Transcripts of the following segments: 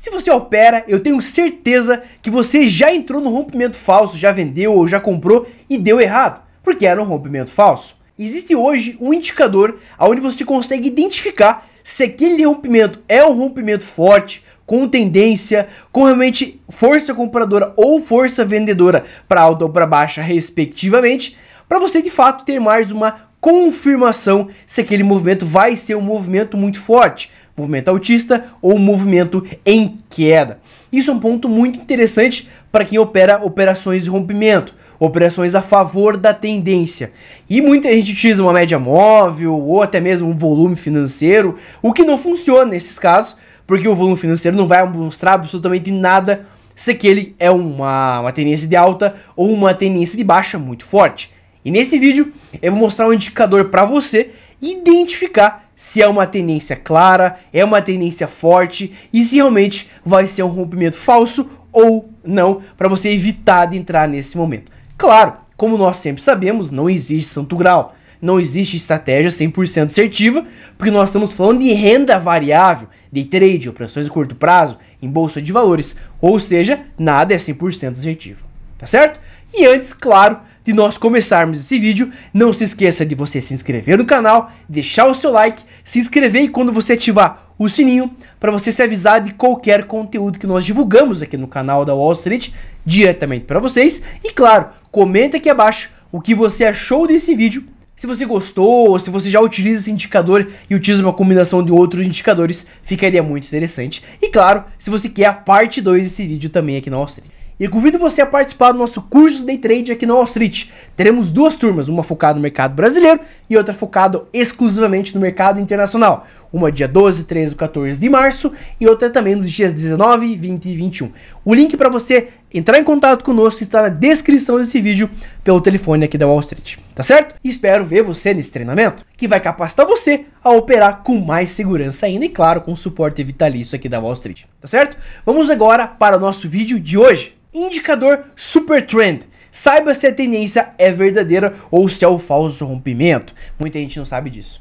Se você opera, eu tenho certeza que você já entrou no rompimento falso, já vendeu ou já comprou e deu errado, porque era um rompimento falso. Existe hoje um indicador onde você consegue identificar se aquele rompimento é um rompimento forte, com tendência, com realmente força compradora ou força vendedora para alta ou para baixa, respectivamente, para você de fato ter mais uma confirmação se aquele movimento vai ser um movimento muito forte movimento altista ou movimento em queda. Isso é um ponto muito interessante para quem opera operações de rompimento, operações a favor da tendência. E muita gente utiliza uma média móvel ou até mesmo um volume financeiro, o que não funciona nesses casos, porque o volume financeiro não vai mostrar absolutamente nada se aquele é uma, uma tendência de alta ou uma tendência de baixa muito forte. E nesse vídeo eu vou mostrar um indicador para você identificar se é uma tendência clara, é uma tendência forte e se realmente vai ser um rompimento falso ou não, para você evitar de entrar nesse momento. Claro, como nós sempre sabemos, não existe santo grau, não existe estratégia 100% assertiva, porque nós estamos falando de renda variável, day trade, operações de curto prazo, em bolsa de valores, ou seja, nada é 100% assertivo, tá certo? E antes, claro, de nós começarmos esse vídeo, não se esqueça de você se inscrever no canal, deixar o seu like, se inscrever e quando você ativar o sininho para você ser avisado de qualquer conteúdo que nós divulgamos aqui no canal da Wall Street diretamente para vocês. E claro, comenta aqui abaixo o que você achou desse vídeo, se você gostou, se você já utiliza esse indicador e utiliza uma combinação de outros indicadores, ficaria muito interessante. E claro, se você quer a parte 2 desse vídeo também aqui na Wall Street. E convido você a participar do nosso curso Day Trade aqui no Wall Street. Teremos duas turmas, uma focada no mercado brasileiro e outra focada exclusivamente no mercado internacional. Uma dia 12, 13, 14 de março e outra também nos dias 19, 20 e 21. O link para você entrar em contato conosco está na descrição desse vídeo pelo telefone aqui da Wall Street, tá certo? Espero ver você nesse treinamento, que vai capacitar você a operar com mais segurança ainda e claro, com o suporte vitalício aqui da Wall Street, tá certo? Vamos agora para o nosso vídeo de hoje. Indicador Super Trend saiba se a tendência é verdadeira ou se é o falso rompimento. Muita gente não sabe disso.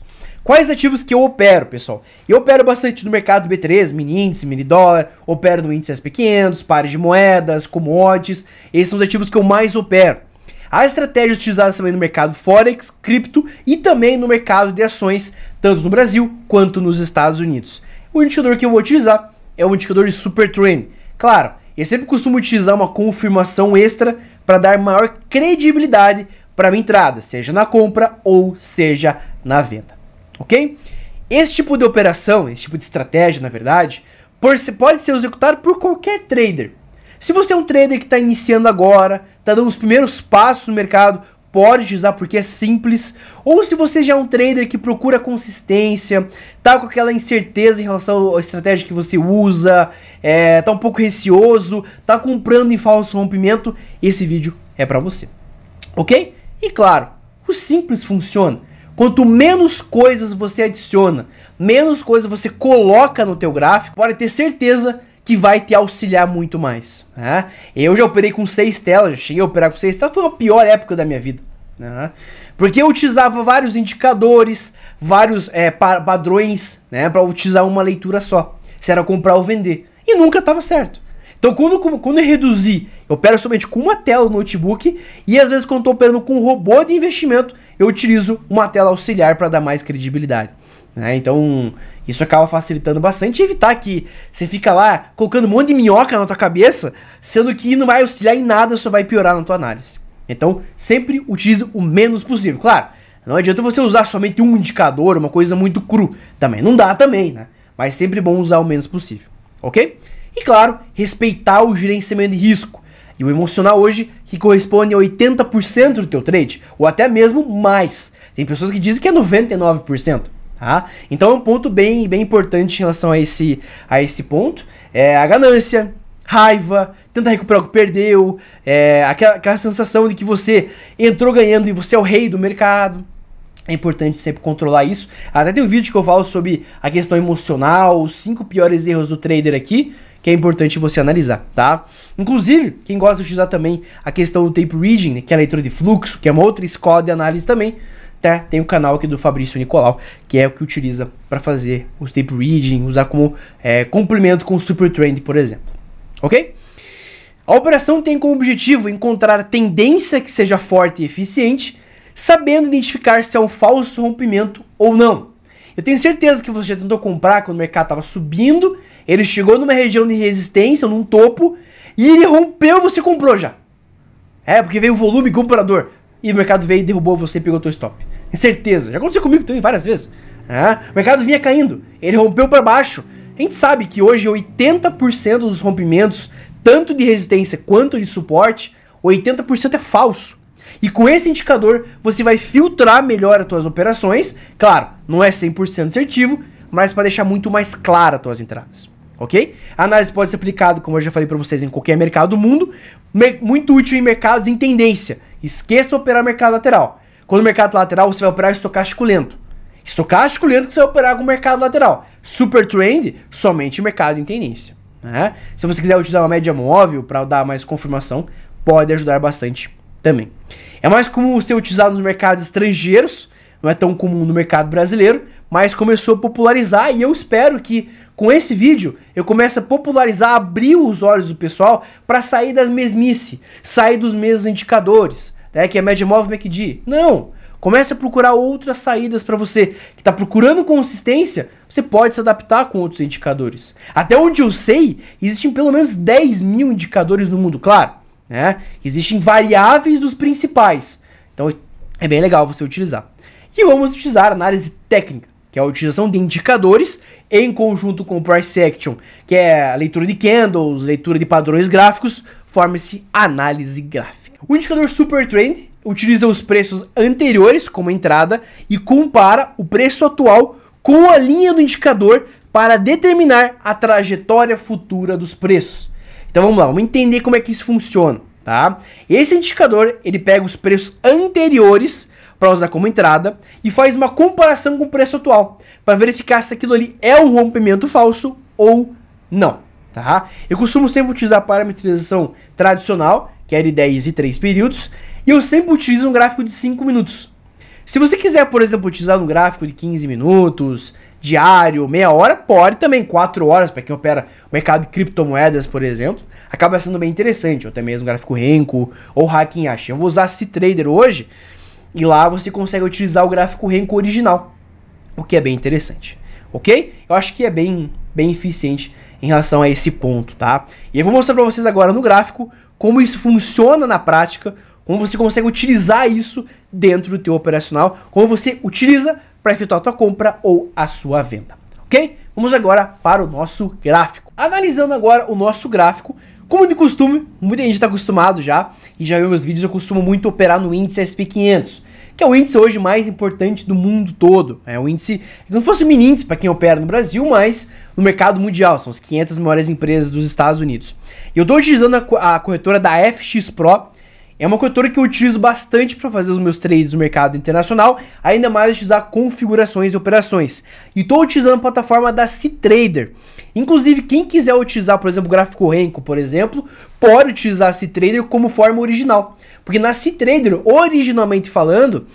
Quais ativos que eu opero, pessoal? Eu opero bastante no mercado B3, mini índice, mini dólar, opero no índice SP500, pares de moedas, commodities. Esses são os ativos que eu mais opero. As estratégias utilizadas também no mercado Forex, cripto e também no mercado de ações, tanto no Brasil quanto nos Estados Unidos. O indicador que eu vou utilizar é o indicador de Super Trend. Claro, eu sempre costumo utilizar uma confirmação extra para dar maior credibilidade para minha entrada, seja na compra ou seja na venda. Ok? Esse tipo de operação, esse tipo de estratégia, na verdade, pode ser executado por qualquer trader. Se você é um trader que está iniciando agora, está dando os primeiros passos no mercado, pode usar porque é simples. Ou se você já é um trader que procura consistência, tá com aquela incerteza em relação à estratégia que você usa, é, tá um pouco receoso, tá comprando em falso rompimento, esse vídeo é para você. Ok? E claro, o simples funciona. Quanto menos coisas você adiciona, menos coisas você coloca no teu gráfico, pode ter certeza que vai te auxiliar muito mais. Né? Eu já operei com seis telas, já cheguei a operar com seis telas, foi a pior época da minha vida. Né? Porque eu utilizava vários indicadores, vários é, padrões, né, para utilizar uma leitura só. Se era comprar ou vender. E nunca estava certo. Então, quando, quando eu reduzir, eu opero somente com uma tela no notebook e às vezes quando estou operando com um robô de investimento, eu utilizo uma tela auxiliar para dar mais credibilidade. Né? Então, isso acaba facilitando bastante e evitar que você fica lá colocando um monte de minhoca na tua cabeça, sendo que não vai auxiliar em nada, só vai piorar na tua análise. Então, sempre utilize o menos possível. Claro, não adianta você usar somente um indicador, uma coisa muito cru. Também não dá também, né? Mas sempre bom usar o menos possível, ok? E claro, respeitar o gerenciamento de risco. E o emocional hoje, que corresponde a 80% do teu trade, ou até mesmo mais. Tem pessoas que dizem que é 99%. Tá? Então é um ponto bem, bem importante em relação a esse, a esse ponto. É a ganância, raiva, tentar recuperar o que perdeu, é, aquela, aquela sensação de que você entrou ganhando e você é o rei do mercado. É importante sempre controlar isso. Até tem um vídeo que eu falo sobre a questão emocional, os 5 piores erros do trader aqui que é importante você analisar, tá? Inclusive, quem gosta de usar também a questão do tape reading, né, que é a leitura de fluxo, que é uma outra escola de análise também, tá? tem o canal aqui do Fabrício Nicolau, que é o que utiliza para fazer os tape reading, usar como é, complemento com o super trend, por exemplo. Ok? A operação tem como objetivo encontrar tendência que seja forte e eficiente, sabendo identificar se é um falso rompimento ou não. Eu tenho certeza que você já tentou comprar quando o mercado estava subindo ele chegou numa região de resistência, num topo, e ele rompeu, você comprou já. É, porque veio o volume comprador. E o mercado veio e derrubou você e pegou teu stop. Tem certeza. Já aconteceu comigo também várias vezes. É, o mercado vinha caindo, ele rompeu para baixo. A gente sabe que hoje 80% dos rompimentos, tanto de resistência quanto de suporte, 80% é falso. E com esse indicador, você vai filtrar melhor as tuas operações. Claro, não é 100% assertivo, mas para deixar muito mais clara as tuas entradas ok? A análise pode ser aplicada, como eu já falei para vocês, em qualquer mercado do mundo, muito útil em mercados em tendência. Esqueça operar mercado lateral. Quando o mercado lateral, você vai operar estocástico lento. Estocástico lento que você vai operar com o mercado lateral. Super trend, somente mercado em tendência. Né? Se você quiser utilizar uma média móvel para dar mais confirmação, pode ajudar bastante também. É mais comum ser utilizado nos mercados estrangeiros, não é tão comum no mercado brasileiro, mas começou a popularizar e eu espero que com esse vídeo eu comece a popularizar, abrir os olhos do pessoal para sair das mesmice, sair dos mesmos indicadores, né, que é média móvel MACD. Não! Comece a procurar outras saídas para você que está procurando consistência, você pode se adaptar com outros indicadores. Até onde eu sei, existem pelo menos 10 mil indicadores no mundo, claro. Né? Existem variáveis dos principais. Então é bem legal você utilizar. E vamos utilizar análise técnica que é a utilização de indicadores, em conjunto com o price action, que é a leitura de candles, leitura de padrões gráficos, forma-se análise gráfica. O indicador super trend utiliza os preços anteriores como entrada e compara o preço atual com a linha do indicador para determinar a trajetória futura dos preços. Então vamos lá, vamos entender como é que isso funciona, tá? Esse indicador, ele pega os preços anteriores para usar como entrada e faz uma comparação com o preço atual para verificar se aquilo ali é um rompimento falso ou não, tá? Eu costumo sempre utilizar a parametrização tradicional, que é de 10 e 3 períodos, e eu sempre utilizo um gráfico de 5 minutos. Se você quiser, por exemplo, utilizar um gráfico de 15 minutos, diário, meia hora, pode também, 4 horas, para quem opera o mercado de criptomoedas, por exemplo, acaba sendo bem interessante, ou até mesmo gráfico Renko ou Hacking Ash. Eu vou usar C-Trader hoje, e lá você consegue utilizar o gráfico Renko original, o que é bem interessante, ok? Eu acho que é bem, bem eficiente em relação a esse ponto, tá? E eu vou mostrar para vocês agora no gráfico como isso funciona na prática, como você consegue utilizar isso dentro do teu operacional, como você utiliza para efetuar a tua compra ou a sua venda, ok? Vamos agora para o nosso gráfico. Analisando agora o nosso gráfico, como de costume, muita gente está acostumado já, e já viu meus vídeos, eu costumo muito operar no índice SP500, que é o índice hoje mais importante do mundo todo. É o índice, não fosse o mini índice para quem opera no Brasil, mas no mercado mundial, são as 500 maiores empresas dos Estados Unidos. E eu estou utilizando a, a corretora da FX Pro, é uma corretora que eu utilizo bastante para fazer os meus trades no mercado internacional, ainda mais utilizar configurações e operações. E estou utilizando a plataforma da C-Trader. Inclusive, quem quiser utilizar, por exemplo, o gráfico Renko, por exemplo, pode utilizar a C-Trader como forma original. Porque na C-Trader, originalmente falando,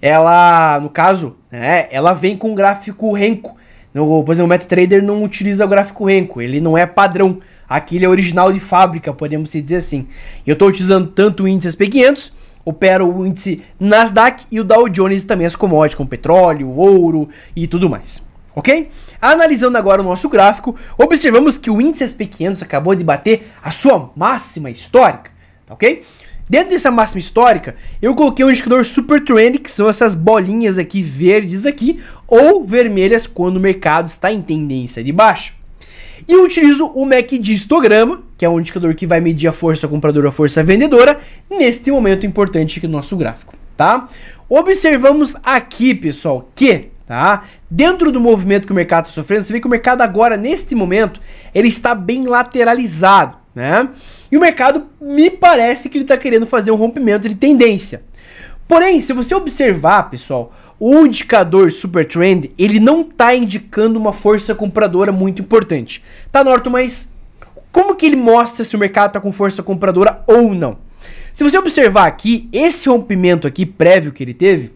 ela, no caso, né, ela vem com o gráfico Renko. No, por exemplo, o MetaTrader não utiliza o gráfico Renko, ele não é padrão. Aqui ele é original de fábrica, podemos dizer assim. Eu estou utilizando tanto o índice SP500, opero o índice Nasdaq e o Dow Jones também as commodities, como petróleo, ouro e tudo mais. Ok? Analisando agora o nosso gráfico, observamos que o índice SP500 acabou de bater a sua máxima histórica, tá ok? Dentro dessa máxima histórica, eu coloquei um indicador super trend, que são essas bolinhas aqui verdes aqui, ou vermelhas quando o mercado está em tendência de baixa. E eu utilizo o MACD histograma, que é um indicador que vai medir a força compradora, a força vendedora, neste momento importante aqui no nosso gráfico, tá? Observamos aqui, pessoal, que tá? Dentro do movimento que o mercado está sofrendo, você vê que o mercado agora, neste momento, ele está bem lateralizado né? E o mercado me parece que ele está querendo fazer um rompimento de tendência. Porém, se você observar, pessoal, o indicador Super Trend, ele não está indicando uma força compradora muito importante. Tá, norto, mas como que ele mostra se o mercado está com força compradora ou não? Se você observar aqui, esse rompimento aqui prévio que ele teve,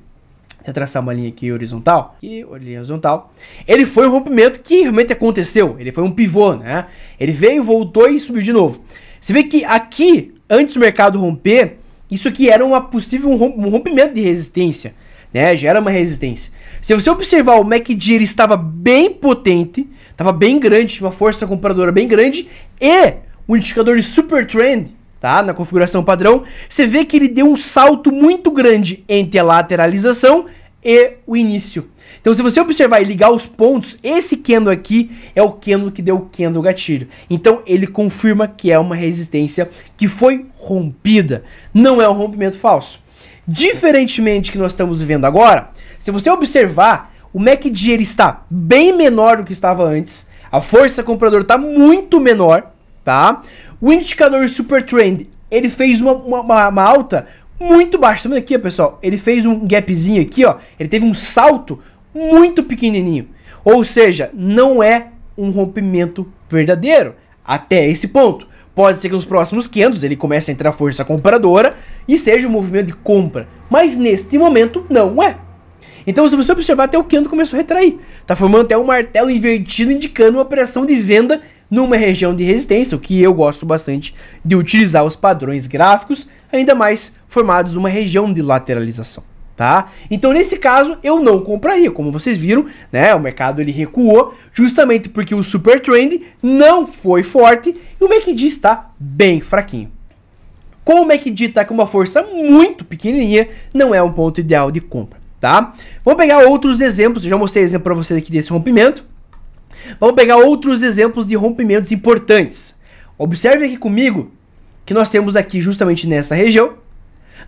traçar uma linha aqui horizontal, e horizontal, ele foi um rompimento que realmente aconteceu, ele foi um pivô, né? Ele veio, voltou e subiu de novo. Você vê que aqui, antes do mercado romper, isso aqui era uma possível um rompimento de resistência, né? Já era uma resistência. Se você observar, o MACD ele estava bem potente, estava bem grande, uma força compradora bem grande e o indicador de super trend tá? Na configuração padrão, você vê que ele deu um salto muito grande entre a lateralização e o início. Então, se você observar e ligar os pontos, esse Kendo aqui é o Kendo que deu o Kendo gatilho. Então, ele confirma que é uma resistência que foi rompida. Não é um rompimento falso. Diferentemente que nós estamos vivendo agora, se você observar, o MACD ele está bem menor do que estava antes. A força compradora está muito menor, tá? O indicador Super Trend, ele fez uma, uma, uma alta muito baixa. Tá vendo aqui, ó, pessoal? Ele fez um gapzinho aqui, ó. Ele teve um salto muito pequenininho. Ou seja, não é um rompimento verdadeiro até esse ponto. Pode ser que nos próximos 500 ele comece a entrar força compradora e seja um movimento de compra. Mas neste momento não é. Então se você observar até o 500 começou a retrair. Tá formando até um martelo invertido indicando uma pressão de venda numa região de resistência, o que eu gosto bastante de utilizar os padrões gráficos, ainda mais formados numa região de lateralização. Tá? Então nesse caso eu não compraria, como vocês viram, né? O mercado ele recuou justamente porque o super trend não foi forte e o MACD está bem fraquinho. Como o MACD está com uma força muito pequenininha, não é um ponto ideal de compra, tá? Vou pegar outros exemplos, eu já mostrei exemplo para vocês aqui desse rompimento, Vamos pegar outros exemplos de rompimentos importantes. Observe aqui comigo que nós temos aqui justamente nessa região,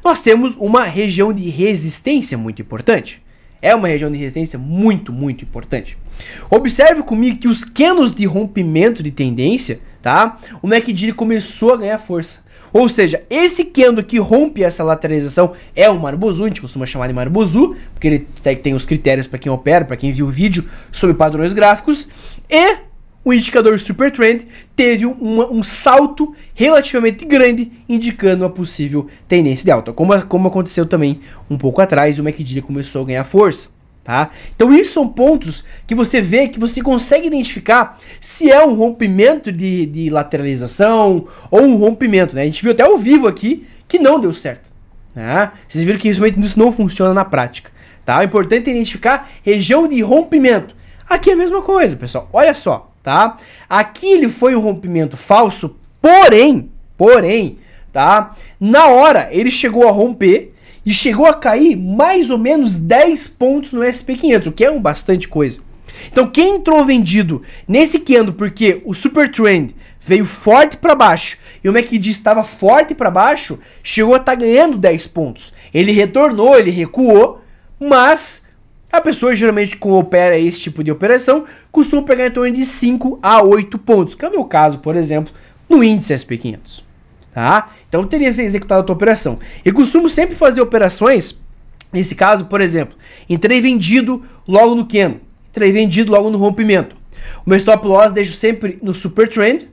nós temos uma região de resistência muito importante. É uma região de resistência muito, muito importante. Observe comigo que os canos de rompimento de tendência, tá? O MACD começou a ganhar força. Ou seja, esse Kendo que rompe essa lateralização é o Marbuzu, a gente costuma chamar de Marbuzu, porque ele tem os critérios para quem opera, para quem viu o vídeo, sobre padrões gráficos. E o indicador Super Trend teve um, um salto relativamente grande, indicando a possível tendência de alta, como, como aconteceu também um pouco atrás, o MACD começou a ganhar força. Tá? Então, isso são pontos que você vê que você consegue identificar se é um rompimento de, de lateralização ou um rompimento. Né? A gente viu até ao vivo aqui que não deu certo. Né? Vocês viram que isso não funciona na prática. Tá? O importante é identificar região de rompimento. Aqui é a mesma coisa, pessoal. Olha só, tá? Aqui ele foi um rompimento falso, porém, porém, tá? Na hora ele chegou a romper e chegou a cair mais ou menos 10 pontos no SP500, o que é um bastante coisa. Então, quem entrou vendido nesse candle porque o Super Trend veio forte para baixo e o MACD estava forte para baixo, chegou a estar tá ganhando 10 pontos. Ele retornou, ele recuou, mas a pessoa geralmente que opera esse tipo de operação costuma pegar em torno de 5 a 8 pontos, que é o meu caso, por exemplo, no índice SP500 tá? Então teria executado a tua operação. Eu costumo sempre fazer operações, nesse caso, por exemplo, entrei vendido logo no Keno, entrei vendido logo no rompimento. O meu stop loss deixo sempre no super trend.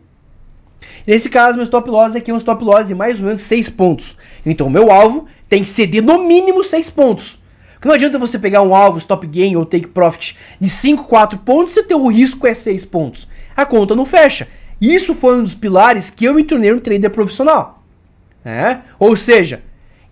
Nesse caso, meu stop loss aqui é um stop loss de mais ou menos 6 pontos. Então, meu alvo tem que ceder no mínimo 6 pontos. Porque não adianta você pegar um alvo, stop gain ou take profit de 5, 4 pontos se o teu risco é 6 pontos. A conta não fecha. Isso foi um dos pilares que eu me tornei um trader profissional. Né? Ou seja,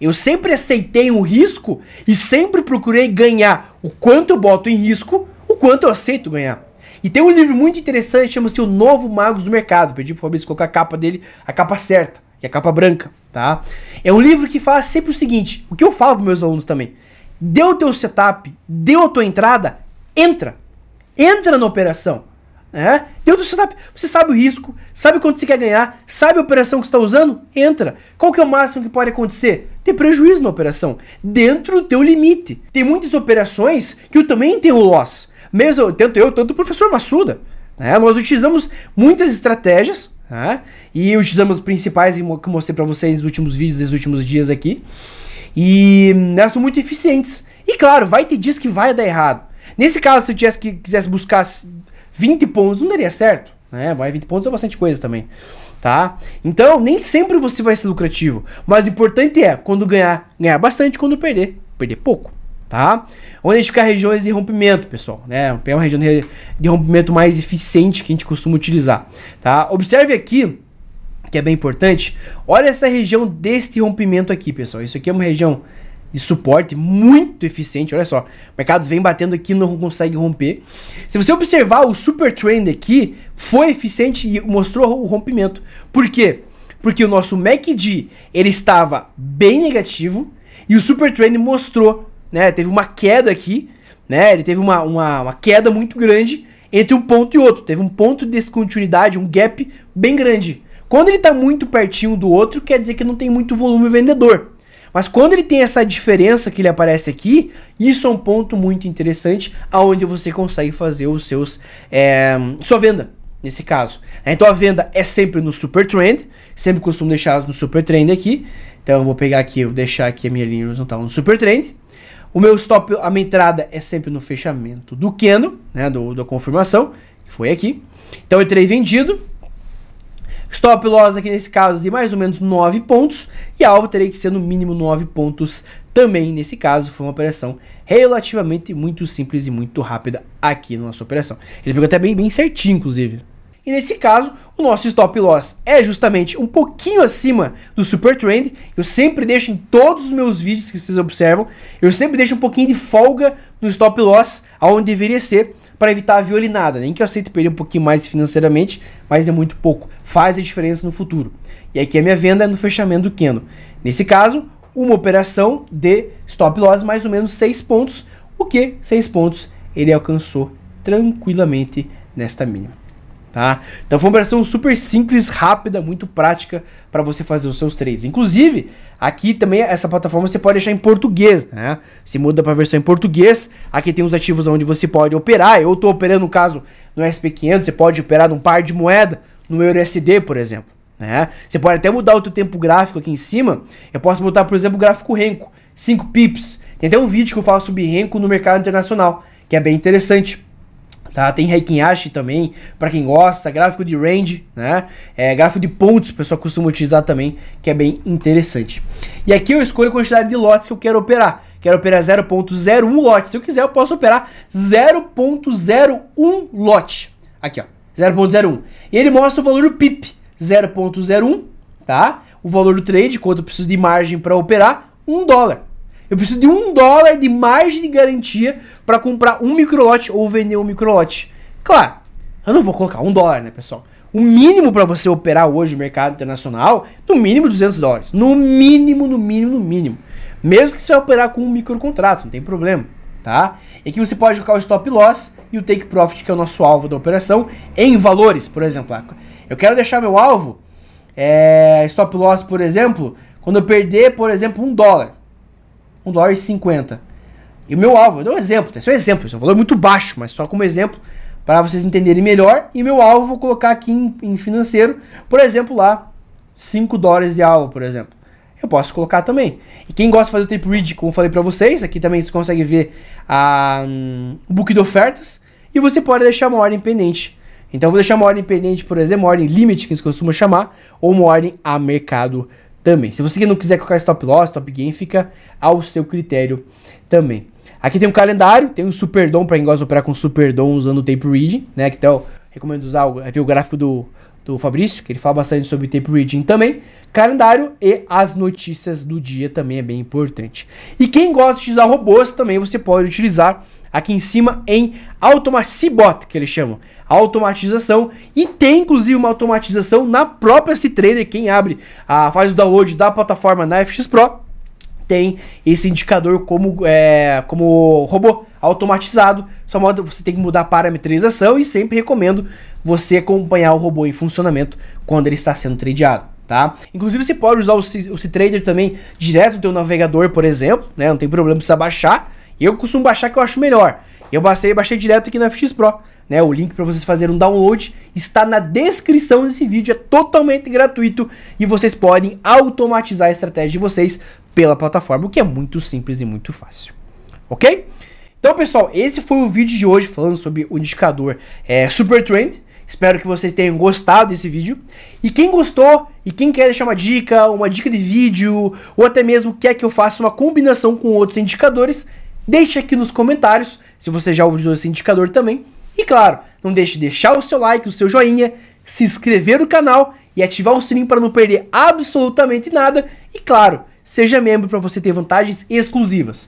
eu sempre aceitei um risco e sempre procurei ganhar o quanto eu boto em risco, o quanto eu aceito ganhar. E tem um livro muito interessante, chama-se O Novo Magos do Mercado. Pedi pro Fabrício colocar a capa dele, a capa certa, que é a capa branca, tá? É um livro que fala sempre o seguinte, o que eu falo pros meus alunos também. Deu o teu setup, deu a tua entrada, entra. Entra na operação né? Dentro do setup, você sabe o risco, sabe quanto você quer ganhar, sabe a operação que está usando, entra. Qual que é o máximo que pode acontecer? Ter prejuízo na operação, dentro do teu limite. Tem muitas operações que eu também tenho loss. Mesmo, tanto eu, tanto o professor Massuda. Né? Nós utilizamos muitas estratégias, né? e utilizamos principais que eu mostrei para vocês nos últimos vídeos, nos últimos dias aqui. E hum, elas são muito eficientes. E claro, vai ter dias que vai dar errado. Nesse caso, se eu tivesse que quisesse buscar 20 pontos não daria certo, né? Mas 20 pontos é bastante coisa também, tá? Então, nem sempre você vai ser lucrativo, mas o importante é quando ganhar, ganhar bastante, quando perder, perder pouco, tá? Onde fica regiões é de rompimento, pessoal, né? É uma região de rompimento mais eficiente que a gente costuma utilizar, tá? Observe aqui que é bem importante. Olha essa região deste rompimento aqui, pessoal. Isso aqui é uma região de suporte muito eficiente. Olha só, o mercado vem batendo aqui não consegue romper. Se você observar o super trend aqui, foi eficiente e mostrou o rompimento. Por quê? Porque o nosso MACD, ele estava bem negativo e o super trend mostrou, né? Teve uma queda aqui, né? Ele teve uma, uma, uma queda muito grande entre um ponto e outro. Teve um ponto de descontinuidade, um gap bem grande. Quando ele está muito pertinho do outro, quer dizer que não tem muito volume vendedor. Mas quando ele tem essa diferença que ele aparece aqui, isso é um ponto muito interessante, aonde você consegue fazer os seus é, sua venda nesse caso. Então a venda é sempre no super trend, sempre costumo deixar no super trend aqui. Então eu vou pegar aqui, vou deixar aqui a minha linha horizontal no super trend. O meu stop, a minha entrada é sempre no fechamento do candle, né, do, da confirmação, que foi aqui. Então eu entrei vendido, Stop loss aqui nesse caso de mais ou menos 9 pontos e alvo teria que ser no mínimo 9 pontos também. Nesse caso, foi uma operação relativamente muito simples e muito rápida aqui na nossa operação. Ele pegou até bem, bem certinho, inclusive. E nesse caso, o nosso stop loss é justamente um pouquinho acima do super trend. Eu sempre deixo em todos os meus vídeos que vocês observam, eu sempre deixo um pouquinho de folga no stop loss aonde deveria ser para evitar a violinada. Nem que eu aceite perder um pouquinho mais financeiramente, mas é muito pouco. Faz a diferença no futuro. E aqui a minha venda é no fechamento do Keno. Nesse caso, uma operação de stop loss mais ou menos 6 pontos, o que 6 pontos ele alcançou tranquilamente nesta mínima tá? Então foi uma operação super simples, rápida, muito prática para você fazer os seus trades. Inclusive, aqui também essa plataforma você pode deixar em português, né? Se muda para a versão em português, aqui tem os ativos onde você pode operar. Eu estou operando no caso no SP500, você pode operar num par de moeda, no EURUSD, por exemplo, né? Você pode até mudar o teu tempo gráfico aqui em cima. Eu posso botar, por exemplo, o gráfico Renko, 5 pips. Tem até um vídeo que eu falo sobre Renko no mercado internacional, que é bem interessante tá? Tem Heikinyashi também, para quem gosta, gráfico de range, né? É, gráfico de pontos, o pessoal costuma utilizar também, que é bem interessante. E aqui eu escolho a quantidade de lotes que eu quero operar. Quero operar 0.01 lote. Se eu quiser, eu posso operar 0.01 lote. Aqui, ó. 0.01. E ele mostra o valor do PIP. 0.01, tá? O valor do trade, quanto eu preciso de margem para operar, 1 dólar. Eu preciso de um dólar de margem de garantia para comprar um microlote ou vender um microlote. Claro, eu não vou colocar um dólar, né, pessoal? O mínimo para você operar hoje no mercado internacional, no mínimo 200 dólares. No mínimo, no mínimo, no mínimo. Mesmo que você operar com um microcontrato, não tem problema, tá? E aqui você pode colocar o stop loss e o take profit, que é o nosso alvo da operação, em valores, por exemplo. Ah, eu quero deixar meu alvo, é, stop loss, por exemplo, quando eu perder, por exemplo, um dólar. 1 dólar e 50. E o meu alvo, eu dou um exemplo, tá? esse é um exemplo, esse é um valor muito baixo, mas só como exemplo para vocês entenderem melhor. E meu alvo vou colocar aqui em, em financeiro, por exemplo, lá 5 dólares de alvo, por exemplo. Eu posso colocar também. E quem gosta de fazer o tape read, como eu falei para vocês, aqui também você consegue ver a, um, o book de ofertas. E você pode deixar uma ordem pendente. Então eu vou deixar uma ordem pendente, por exemplo, uma ordem limite, que eles costumam chamar, ou uma ordem a mercado também. Se você não quiser colocar stop loss, stop gain, fica ao seu critério também. Aqui tem um calendário, tem um super dom para quem gosta de operar com super dom usando o tape reading, né? Que então recomendo usar o, é, ver o gráfico do do Fabrício, que ele fala bastante sobre tape reading também, calendário e as notícias do dia também é bem importante. E quem gosta de usar robôs também você pode utilizar aqui em cima em Automacibot, que eles chamam, automatização, e tem inclusive uma automatização na própria C-Trader, quem abre, a, ah, faz o download da plataforma na FX Pro, tem esse indicador como, é, como robô automatizado. Só modo você tem que mudar a parametrização e sempre recomendo você acompanhar o robô em funcionamento quando ele está sendo tradeado. Tá? Inclusive você pode usar o Ctrader trader também direto no teu navegador, por exemplo, né? Não tem problema precisar baixar. Eu costumo baixar que eu acho melhor. Eu baixei, baixei direto aqui na FX Pro. Né, o link para vocês fazerem um download está na descrição desse vídeo, é totalmente gratuito e vocês podem automatizar a estratégia de vocês pela plataforma, o que é muito simples e muito fácil. Ok? Então, pessoal, esse foi o vídeo de hoje falando sobre o indicador é, Super Trend. Espero que vocês tenham gostado desse vídeo. E quem gostou e quem quer deixar uma dica, uma dica de vídeo, ou até mesmo quer que eu faça uma combinação com outros indicadores, deixe aqui nos comentários se você já usou esse indicador também. E claro, não deixe de deixar o seu like, o seu joinha, se inscrever no canal e ativar o sininho para não perder absolutamente nada. E claro, seja membro para você ter vantagens exclusivas.